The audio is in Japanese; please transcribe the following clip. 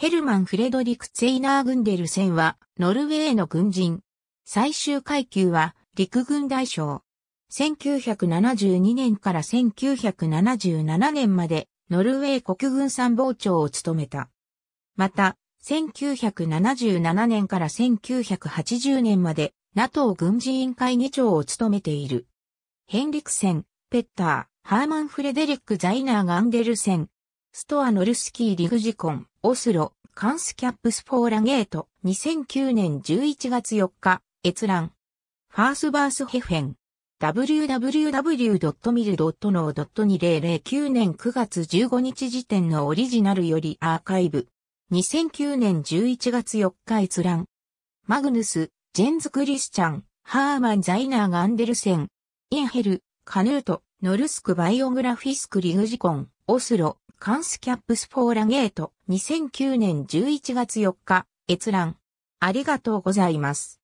ヘルマン・フレドリク・ツェイナー・グンデルセンは、ノルウェーの軍人。最終階級は、陸軍大将。1972年から1977年まで、ノルウェー国軍参謀長を務めた。また、1977年から1980年まで、NATO 軍事委員会議長を務めている。ヘンリクセン、ペッター、ハーマン・フレデリック・ザイナー・ガンデルセン、ストアノルスキー・リグジコン、オスロ、カンスキャップス・フォーラゲート、2009年11月4日、閲覧。ファースバースヘフェン。www.mil.no.2009 年9月15日時点のオリジナルよりアーカイブ。2009年11月4日閲覧。マグヌス、ジェンズ・クリスチャン、ハーマン・ザイナー・ガンデルセン、インヘル、カヌート、ノルスクバイオグラフィスクリグジコン、オスロ、カンスキャップスフォーラゲート、2009年11月4日、閲覧。ありがとうございます。